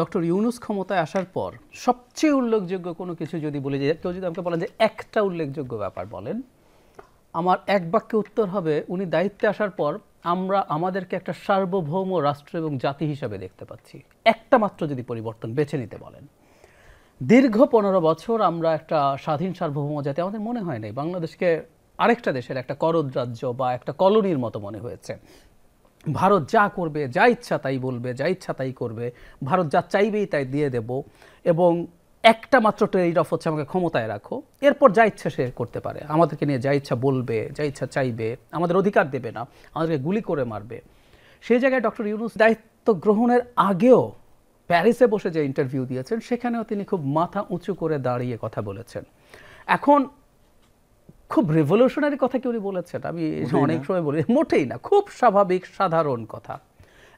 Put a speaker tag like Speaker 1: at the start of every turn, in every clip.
Speaker 1: doctor Yunus ক্ষমতায় আসার পর সবচেয়ে উল্লেখযোগ্য কোনো কিছু যদি বলে যে কেউ যদি আমাকে বলেন যে একটা উল্লেখযোগ্য ব্যাপার বলেন আমার এক বাক্যে উত্তর হবে উনি দায়িত্বে আসার পর আমরা আমাদেরকে একটা সার্বভৌম রাষ্ট্র এবং জাতি হিসাবে দেখতে পাচ্ছি একটা মাত্র যদি পরিবর্তন বেছে নিতে বলেন দীর্ঘ পনেরো বছর আমরা একটা স্বাধীন সার্বভৌম জাতি আমাদের মনে হয় নাই বাংলাদেশকে আরেকটা দেশের একটা করদ রাজ্য বা একটা কলোনির মতো মনে হয়েছে ভারত যা করবে যা ইচ্ছা তাই বলবে যা ইচ্ছা তাই করবে ভারত যা চাইবেই তাই দিয়ে দেব এবং একটা মাত্র ট্রেড অফ হচ্ছে আমাকে ক্ষমতায় রাখো এরপর যা ইচ্ছা সে করতে পারে আমাদেরকে নিয়ে যা ইচ্ছা বলবে যা ইচ্ছা চাইবে আমাদের অধিকার দেবে না আমাদেরকে গুলি করে মারবে সেই জায়গায় ডক্টর ইউনুস দায়িত্ব গ্রহণের আগেও প্যারিসে বসে যে ইন্টারভিউ দিয়েছেন সেখানেও তিনি খুব মাথা উঁচু করে দাঁড়িয়ে কথা বলেছেন এখন খুব রেভলিউশনারি কথা কি উনি বলেছেন আমি অনেক সময় বলি মোটেই না খুব স্বাভাবিক সাধারণ কথা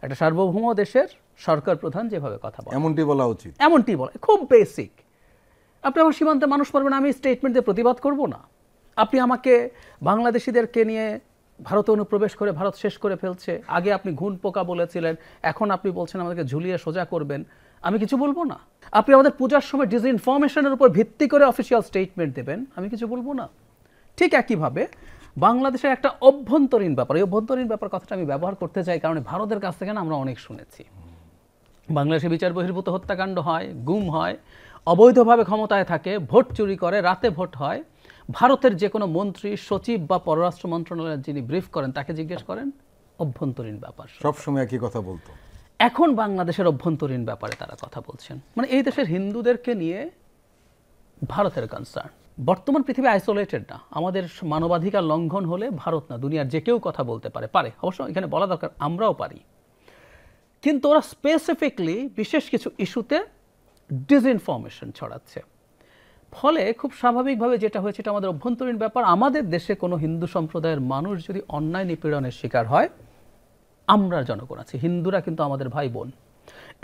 Speaker 1: একটা সার্বভৌম দেশের সরকার প্রধান যেভাবে কথা বলে এমনটি বলা উচিত এমনটি বলে খুব বেসিক আপনি আমার সীমান্তে মানুষ পারবেন আমি স্টেটমেন্ট দিয়ে প্রতিবাদ করব না আপনি আমাকে বাংলাদেশিদেরকে নিয়ে ভারতে অনুপ্রবেশ করে ভারত শেষ করে ফেলছে আগে আপনি ঘুন পোকা বলেছিলেন এখন আপনি বলছেন আমাদেরকে ঝুলিয়ে সোজা করবেন আমি কিছু বলবো না আপনি আমাদের পূজার সময় ডিসইনফরমেশনের উপর ভিত্তি করে অফিসিয়াল স্টেটমেন্ট দেবেন আমি কিছু বলবো না ঠিক একইভাবে বাংলাদেশের একটা অভ্যন্তরীণ ব্যাপার এই অভ্যন্তরীণ ব্যাপার কথাটা আমি ব্যবহার করতে চাই কারণ ভারতের কাছ থেকে না আমরা অনেক শুনেছি বাংলাদেশে বিচার বহির্ভূত হত্যাকাণ্ড হয় গুম হয় অবৈধভাবে ক্ষমতায় থাকে ভোট চুরি করে রাতে ভোট হয় ভারতের যে কোনো মন্ত্রী সচিব বা পররাষ্ট্র মন্ত্রণালয়ের যিনি ব্রিফ করেন তাকে জিজ্ঞেস করেন অভ্যন্তরীণ ব্যাপার সবসময় একই কথা বলতো এখন বাংলাদেশের অভ্যন্তরীণ ব্যাপারে তারা কথা বলছেন মানে এই দেশের হিন্দুদেরকে নিয়ে ভারতের কনসার্ন বর্তমান পৃথিবী আইসোলেটেড না আমাদের মানবাধিকার লঙ্ঘন হলে ভারত না দুনিয়ার যে কেউ কথা বলতে পারে পারে অবশ্য এখানে বলা দরকার আমরাও পারি কিন্তু ওরা স্পেসিফিকলি বিশেষ কিছু ইস্যুতে ডিসইনফরমেশন ছড়াচ্ছে ফলে খুব স্বাভাবিকভাবে যেটা হয়েছে এটা আমাদের অভ্যন্তরীণ ব্যাপার আমাদের দেশে কোনো হিন্দু সম্প্রদায়ের মানুষ যদি অন্যায় নিপীড়নের শিকার হয় আমরা জনগণ আছি হিন্দুরা কিন্তু আমাদের ভাই বোন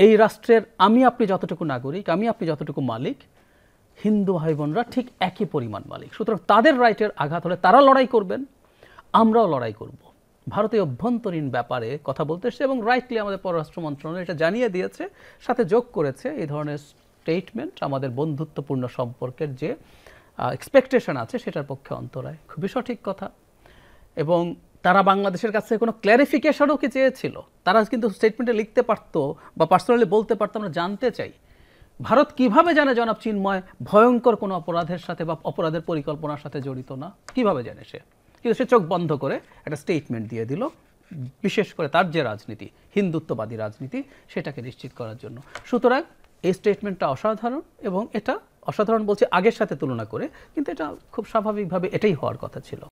Speaker 1: এই রাষ্ট্রের আমি আপনি যতটুকু নাগরিক আমি আপনি যতটুকু মালিক হিন্দু ভাই বোনরা ঠিক একই পরিমাণ মালিক সুতরাং তাদের রাইটের আঘাত হলে তারা লড়াই করবেন আমরাও লড়াই করব ভারতে অভ্যন্তরীণ ব্যাপারে কথা বলতে এসছে এবং রাইটলি আমাদের পররাষ্ট্র মন্ত্রণালয় এটা জানিয়ে দিয়েছে সাথে যোগ করেছে এই ধরনের স্টেটমেন্ট আমাদের বন্ধুত্বপূর্ণ সম্পর্কের যে এক্সপেকটেশন আছে সেটার পক্ষে অন্তরায় খুবই সঠিক কথা এবং তারা বাংলাদেশের কাছে কোনো ক্ল্যারিফিকেশনও কি চেয়েছিল তারা কিন্তু স্টেটমেন্টে লিখতে পারতো বা পার্সোনালি বলতে পারতো আমরা জানতে চাই ভারত কিভাবে জানে জনাব চিন্ময় ভয়ঙ্কর কোনো অপরাধের সাথে বা অপরাধের পরিকল্পনার সাথে জড়িত না কিভাবে জানে সে কিন্তু সে চোখ বন্ধ করে একটা স্টেটমেন্ট দিয়ে দিল বিশেষ করে তার যে রাজনীতি হিন্দুত্ববাদী রাজনীতি সেটাকে নিশ্চিত করার জন্য সুতরাং এই স্টেটমেন্টটা অসাধারণ এবং এটা অসাধারণ বলছে আগের সাথে তুলনা করে কিন্তু এটা খুব স্বাভাবিকভাবে এটাই হওয়ার কথা ছিল